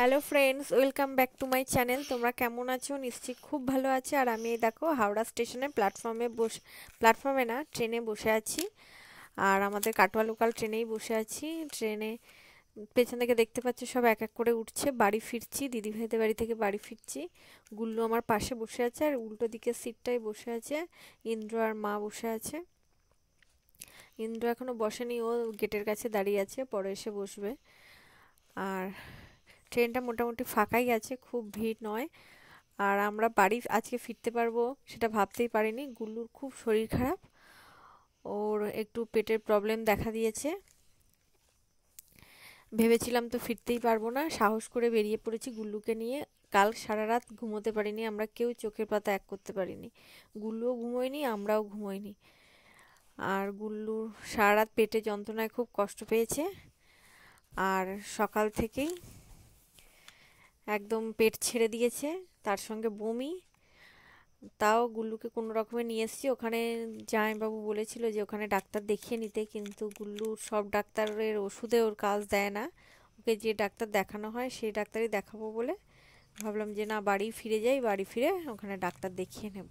hello friends welcome back to my channel তোমরা কেমন আছো নিশ্চয়ই খুব ভালো আছে আর আমি দেখো হাওড়া স্টেশনে প্ল্যাটফর্মে বসে প্ল্যাটফর্মে না ট্রেনে বসে আছি আর আমাদের কাটোয়া লোকাল ট্রেনেই বসে আছি ট্রেনে পেছন থেকে দেখতে পাচ্ছ সব এক এক করে উঠছে বাড়ি ফিরছি দিদি ভাইদের বাড়ি থেকে বাড়ি ফিরছি গুল্লু আমার পাশে বসে আছে আর উল্টো দিকে সিটটাই বসে আছে ইন্দ্র আর মা বসে আছে ইন্দ্র এখনও বসেনি ও গেটের কাছে দাঁড়িয়ে আছে পরে এসে বসবে আর ট্রেনটা মোটামুটি ফাঁকাই আছে খুব ভিড় নয় আর আমরা বাড়ি আজকে ফিরতে পারবো সেটা ভাবতেই পারিনি গুল্লুর খুব শরীর খারাপ ওর একটু পেটের প্রবলেম দেখা দিয়েছে ভেবেছিলাম তো ফিরতেই পারবো না সাহস করে বেরিয়ে পড়েছি গুল্লুকে নিয়ে কাল সারা রাত ঘুমোতে পারিনি আমরা কেউ চোখের পাতা এক করতে পারিনি গুল্লুও ঘুমোয়নি আমরাও ঘুমোয়নি আর গুল্লুর সারা রাত পেটে যন্ত্রণায় খুব কষ্ট পেয়েছে আর সকাল থেকেই একদম পেট ছেড়ে দিয়েছে তার সঙ্গে বমি তাও গুল্লুকে কোনো রকমে নিয়ে এসেছি ওখানে জামাইবাবু বলেছিল যে ওখানে ডাক্তার দেখিয়ে নিতে কিন্তু গুল্লু সব ডাক্তারের ওষুধে ওর কাজ দেয় না ওকে যে ডাক্তার দেখানো হয় সেই ডাক্তারই দেখাবো বলে ভাবলাম যে না বাড়ি ফিরে যাই বাড়ি ফিরে ওখানে ডাক্তার দেখিয়ে নেব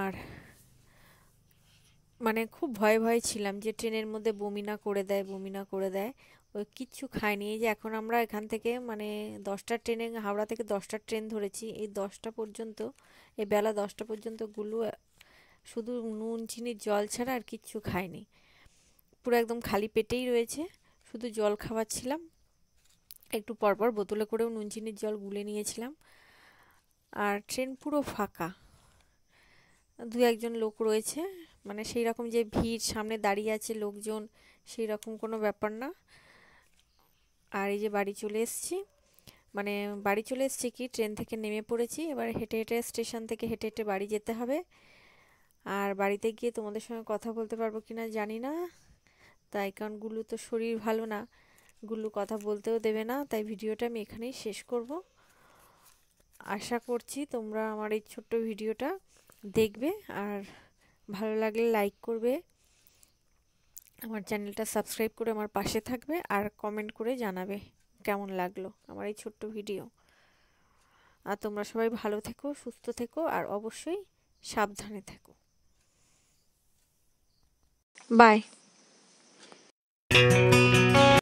আর মানে খুব ভয়ে ভয়ে ছিলাম যে ট্রেনের মধ্যে বমি না করে দেয় বমি না করে দেয় ওই কিচ্ছু খাইনি এই যে এখন আমরা এখান থেকে মানে দশটা ট্রেনে হাওড়া থেকে দশটা ট্রেন ধরেছি এই দশটা পর্যন্ত এই বেলা দশটা পর্যন্ত গুলো শুধু নুন চিনির জল ছাড়া আর কিচ্ছু খাইনি পুরো একদম খালি পেটেই রয়েছে শুধু জল খাওয়াচ্ছিলাম একটু পরপর বোতলে করেও নুন চিনির জল গুলে নিয়েছিলাম আর ট্রেন পুরো ফাঁকা দু একজন লোক রয়েছে মানে সেই রকম যে ভিড় সামনে দাঁড়িয়ে আছে লোকজন সেই রকম কোনো ব্যাপার না আর এই যে বাড়ি চলে এসেছি মানে বাড়ি চলে এসেছি কি ট্রেন থেকে নেমে পড়েছি এবার হেঁটে হেঁটে স্টেশন থেকে হেঁটে হেঁটে বাড়ি যেতে হবে আর বাড়িতে গিয়ে তোমাদের সঙ্গে কথা বলতে পারবো কি না জানি না তাই কারণ গুলু তো শরীর ভালো না গুলু কথা বলতেও দেবে না তাই ভিডিওটা আমি এখানেই শেষ করব আশা করছি তোমরা আমার এই ছোট্ট ভিডিওটা দেখবে আর ভালো লাগলে লাইক করবে আমার চ্যানেলটা সাবস্ক্রাইব করে আমার পাশে থাকবে আর কমেন্ট করে জানাবে কেমন লাগলো আমার এই ছোট্ট ভিডিও আর তোমরা সবাই ভালো থেকো সুস্থ থেকো আর অবশ্যই সাবধানে থেকো বাই